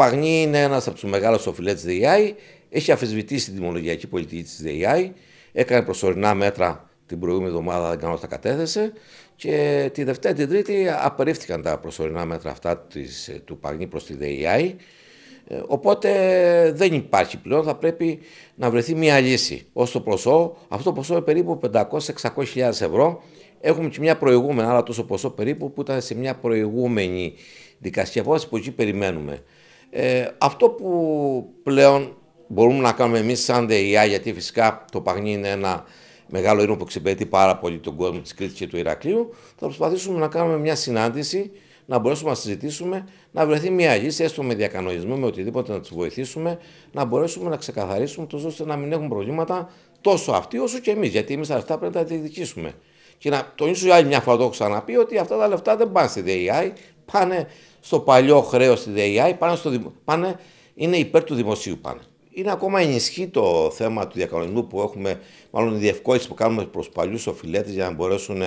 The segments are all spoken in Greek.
Παγνί είναι ένας από τους μεγάλους οφειλέ τη ΔΕΙΑΗ. Έχει αφισβητήσει την τιμολογιακή πολιτική της ΔΕΙΑΗ. Έκανε προσωρινά μέτρα την προηγούμενη εβδομάδα, δεν κάνω, τα κατέθεσε. Και τη Δευτέρα, την Τρίτη απερίφθηκαν τα προσωρινά μέτρα αυτά της, του Παγνί προς τη ΔΕΙΑΗ. Οπότε δεν υπάρχει πλέον, θα πρέπει να βρεθεί μια λύση ως το ποσό. Αυτό το ποσό είναι περίπου 500-600.000 ευρώ. Έχουμε και μια προηγούμενη, άλλα τόσο ποσό περίπου, που ήταν σε μια προηγούμενη δικαστική που εκεί περιμένουμε. Ε, αυτό που πλέον μπορούμε να κάνουμε εμείς σαν ΔΕΙΑ, γιατί φυσικά το Παγνί είναι ένα μεγάλο ήρμο που εξυπηρετεί πάρα πολύ τον κόσμο της Κρήτης και του Ηρακλείου, θα προσπαθήσουμε να κάνουμε μια συνάντηση, να μπορέσουμε να συζητήσουμε, να βρεθεί μια λύση, έστω με διακανονισμό, με οτιδήποτε να τους βοηθήσουμε, να μπορέσουμε να ξεκαθαρίσουμε τόσο ώστε να μην έχουν προβλήματα τόσο αυτοί όσο και εμείς. Γιατί εμείς τα λεφτά πρέπει να τα διεκδικήσουμε. Και να τονίσω άλλη μια φορά, το έχω ξαναπεί, ότι αυτά τα λεφτά δεν πάνε στη ΔΕΙΑΙ, πάνε στο παλιό χρέος στη ΔΕΗ, πάνε, στο, πάνε, είναι υπέρ του δημοσίου πάνε. Είναι ακόμα ενισχύ το θέμα του διακανονισμού που έχουμε, μάλλον οι διευκόλυνση που κάνουμε προς παλιούς οφειλέτες για να μπορέσουν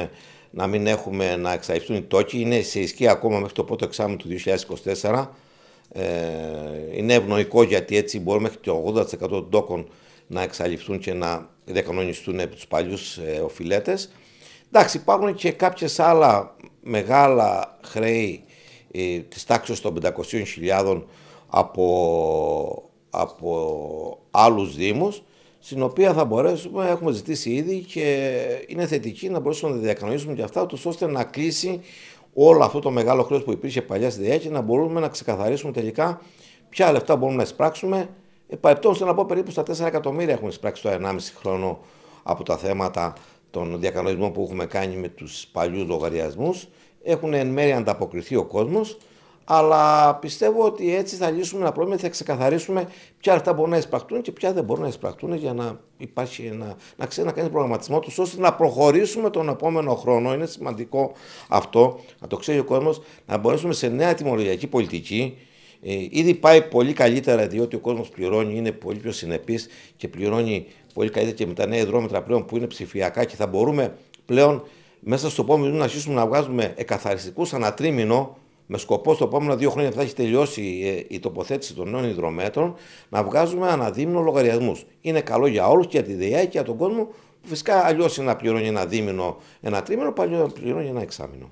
να μην έχουμε να εξαλειφθούν οι τόκοι. Είναι σε ισχύ ακόμα μέχρι το πρώτο εξάμεινο του 2024. Ε, είναι ευνοϊκό γιατί έτσι μπορούμε μέχρι το 80% των τόκων να εξαλειφθούν και να διακανονιστούν από τους παλιούς ε, οφειλέτες. Εντάξει, υπάρχουν και κάποιες άλλα μεγάλα χρέη ε, της τάξης των 500.000 από, από άλλους δήμους, στην οποία θα μπορέσουμε, έχουμε ζητήσει ήδη και είναι θετική να μπορέσουμε να διακανονίσουμε και αυτά, ώστε να κλείσει όλο αυτό το μεγάλο χρέος που υπήρχε παλιά στη ΔΕΑ και να μπορούμε να ξεκαθαρίσουμε τελικά ποια λεφτά μπορούμε να εισπράξουμε. Παρεπτόντω, να πω περίπου στα 4 εκατομμύρια έχουμε εισπράξει το 1,5 χρόνο από τα θέματα των διακανονισμών που έχουμε κάνει με τους παλιούς λογαριασμούς έχουν εν μέρει ανταποκριθεί ο κόσμος. Αλλά πιστεύω ότι έτσι θα λύσουμε ένα πρόβλημα θα ξεκαθαρίσουμε ποια αυτά μπορούν να εισπραχτούν και ποια δεν μπορούν να εισπραχτούν για να υπάρχει ένα, να ξέρει να κάνει προγραμματισμό τους ώστε να προχωρήσουμε τον επόμενο χρόνο. Είναι σημαντικό αυτό να το ξέρει ο κόσμος, να μπορέσουμε σε νέα τιμολογιακή πολιτική. Ε, ήδη πάει πολύ καλύτερα διότι ο κόσμος πληρώνει, είναι πολύ πιο συνεπής και πληρώνει πολύ καλύτερα και με τα νέα υδρόμετρα πλέον που είναι ψηφιακά και θα μπορούμε πλέον μέσα στο επόμενο να αρχίσουμε να βγάζουμε εκαθαριστικούς ανατρίμηνο με σκοπό στο επόμενο δύο χρόνια που θα έχει τελειώσει ε, η τοποθέτηση των νέων υδρομέτρων να βγάζουμε αναδίμηνο λογαριασμούς. Είναι καλό για όλους και για τη ΔΕΑ και για τον κόσμο. Που φυσικά αλλιώς είναι να πληρώνει ένα δίμηνο, ένα τρίμηνο, παλιό να πληρώνει ένα εξάμηνο.